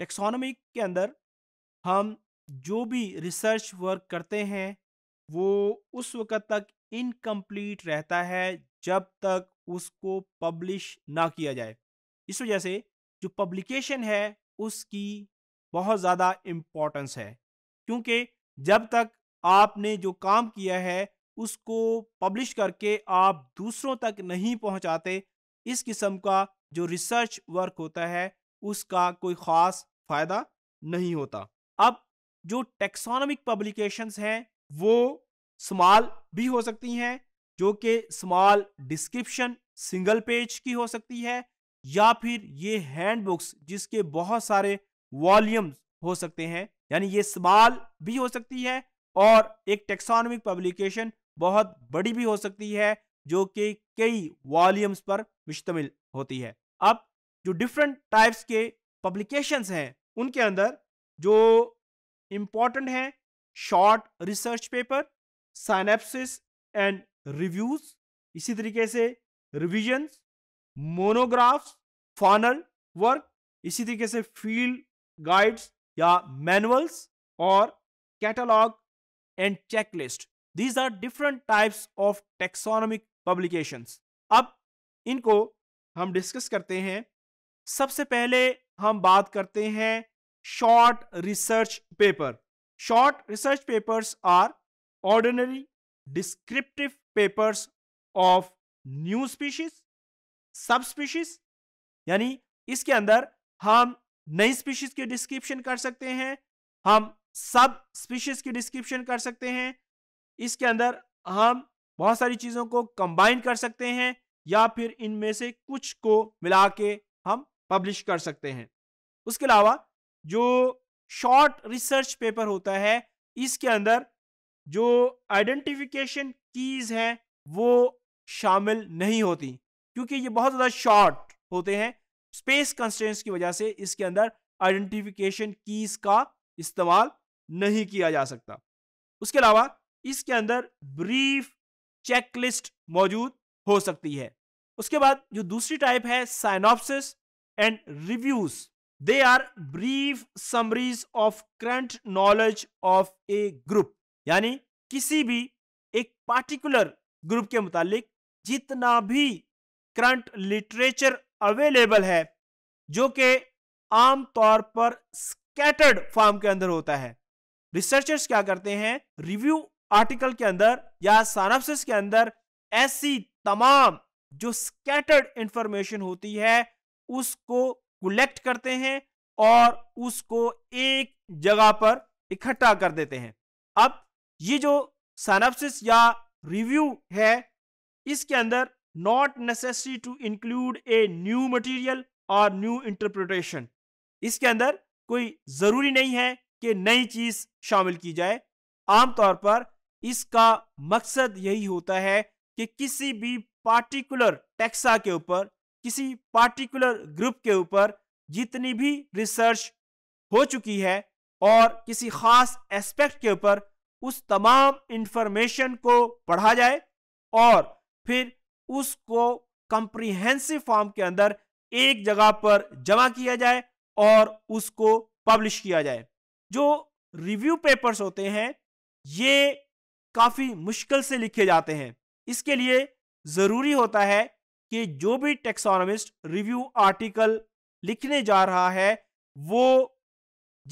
Taxonomy के अंदर हम जो भी रिसर्च वर्क करते हैं वो उस वक़्त तक इनकम्प्लीट रहता है जब तक उसको पब्लिश ना किया जाए इस वजह से जो पब्लिकेशन है उसकी बहुत ज़्यादा इम्पोर्टेंस है क्योंकि जब तक आपने जो काम किया है उसको पब्लिश करके आप दूसरों तक नहीं पहुंचाते इस किस्म का जो रिसर्च वर्क होता है उसका कोई ख़ास फायदा नहीं होता अब जो टेक्सोनॉमिक पब्लिकेशंस हैं वो स्मॉल भी हो सकती हैं जो कि स्मॉल डिस्क्रिप्शन सिंगल पेज की हो सकती है या फिर ये हैंड बुक्स जिसके बहुत सारे वॉल्यूम्स हो सकते हैं यानी ये स्मॉल भी हो सकती है और एक टेक्सोनॉमिक पब्लिकेशन बहुत बड़ी भी हो सकती है जो कि कई वॉल्यूम्स पर मुश्तमिल होती है अब जो डिफरेंट टाइप्स के पब्लिकेशंस हैं उनके अंदर जो इंपॉर्टेंट है short research paper synopsis and reviews इसी तरीके से रिविजन्स मोनोग्राफ्स फॉनल वर्क इसी तरीके से फील्ड गाइड्स या मैनुअल्स और catalogue and checklist these are different types of taxonomic publications अब इनको हम डिस्कस करते हैं सबसे पहले हम बात करते हैं short research paper short research papers are ordinary descriptive papers of new species subspecies यानी इसके अंदर हम नई स्पीशीज की डिस्क्रिप्शन कर सकते हैं हम सब स्पीशीज की डिस्क्रिप्शन कर सकते हैं इसके अंदर हम बहुत सारी चीज़ों को कंबाइन कर सकते हैं या फिर इनमें से कुछ को मिला के हम पब्लिश कर सकते हैं उसके अलावा जो शॉर्ट रिसर्च पेपर होता है इसके अंदर जो आइडेंटिफिकेशन कीज हैं वो शामिल नहीं होती क्योंकि ये बहुत ज़्यादा शॉर्ट होते हैं स्पेस कंस्टेंट्स की वजह से इसके अंदर आइडेंटिफिकेशन कीज का इस्तेमाल नहीं किया जा सकता उसके अलावा इसके अंदर ब्रीफ चेकलिस्ट मौजूद हो सकती है उसके बाद जो दूसरी टाइप है साइनोपसिस and reviews. They are brief summaries of current knowledge of a group. यानी किसी भी एक पार्टिकुलर ग्रुप के मुतालिक जितना भी करंट लिटरेचर अवेलेबल है जो कि आमतौर पर स्कैटर्ड फॉर्म के अंदर होता है रिसर्चर्स क्या करते हैं रिव्यू आर्टिकल के अंदर या सानापसिस के अंदर ऐसी तमाम जो स्कैटर्ड इंफॉर्मेशन होती है उसको कलेक्ट करते हैं और उसको एक जगह पर इकट्ठा कर देते हैं अब ये जो सनप्सिस या रिव्यू है इसके अंदर not necessary to include a new material और न्यू इंटरप्रिटेशन इसके अंदर कोई ज़रूरी नहीं है कि नई चीज़ शामिल की जाए आमतौर पर इसका मकसद यही होता है कि किसी भी पार्टिकुलर टैक्सा के ऊपर किसी पार्टिकुलर ग्रुप के ऊपर जितनी भी रिसर्च हो चुकी है और किसी खास एस्पेक्ट के ऊपर उस तमाम इंफॉर्मेशन को पढ़ा जाए और फिर उसको कंप्रीहेंसिव फॉर्म के अंदर एक जगह पर जमा किया जाए और उसको पब्लिश किया जाए जो रिव्यू पेपर्स होते हैं ये काफ़ी मुश्किल से लिखे जाते हैं इसके लिए ज़रूरी होता है कि जो भी टेक्सोनोमिस्ट रिव्यू आर्टिकल लिखने जा रहा है वो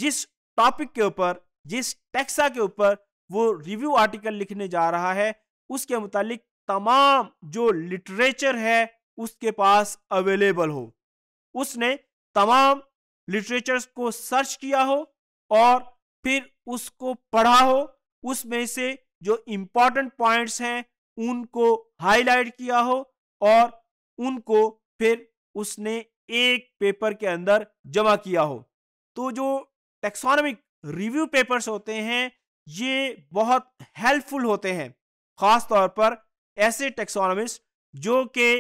जिस टॉपिक के ऊपर जिस टैक्सा के ऊपर वो रिव्यू आर्टिकल लिखने जा रहा है उसके मुतालिक तमाम जो लिटरेचर है उसके पास अवेलेबल हो उसने तमाम लिटरेचर्स को सर्च किया हो और फिर उसको पढ़ा हो उसमें से जो इम्पॉर्टेंट पॉइंट्स हैं उनको हाईलाइट किया हो और उनको फिर उसने एक पेपर के अंदर जमा किया हो तो जो टेक्सोनॉमिक रिव्यू पेपर्स होते हैं ये बहुत हेल्पफुल होते हैं ख़ास तौर पर ऐसे टेक्सोनॉमिस्ट जो कि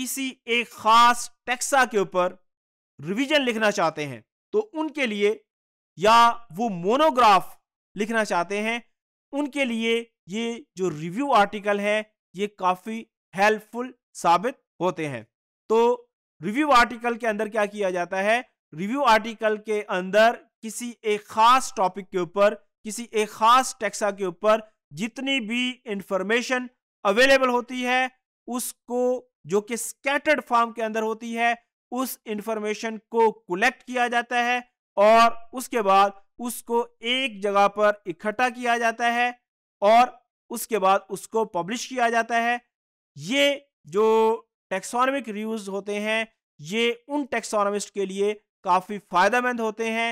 किसी एक ख़ास टैक्सा के ऊपर रिवीजन लिखना चाहते हैं तो उनके लिए या वो मोनोग्राफ लिखना चाहते हैं उनके लिए ये जो रिव्यू आर्टिकल है ये काफ़ी हेल्पफुल साबित होते हैं तो रिव्यू आर्टिकल के अंदर क्या किया जाता है रिव्यू आर्टिकल के अंदर किसी एक खास टॉपिक के ऊपर किसी एक खास टैक्सा के ऊपर जितनी भी इंफॉर्मेशन अवेलेबल होती है उसको जो कि स्कैटर्ड फॉर्म के अंदर होती है उस इंफॉर्मेशन को कलेक्ट किया जाता है और उसके बाद उसको एक जगह पर इकट्ठा किया जाता है और उसके बाद उसको पब्लिश किया जाता है ये जो टेक्सोनमिक रिव्यूज होते हैं ये उन टेक्सोनमिस्ट के लिए काफ़ी फायदेमंद होते हैं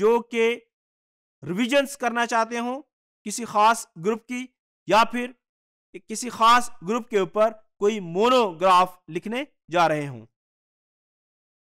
जो कि रिविजन्स करना चाहते हों किसी ख़ास ग्रुप की या फिर किसी ख़ास ग्रुप के ऊपर कोई मोनोग्राफ लिखने जा रहे हों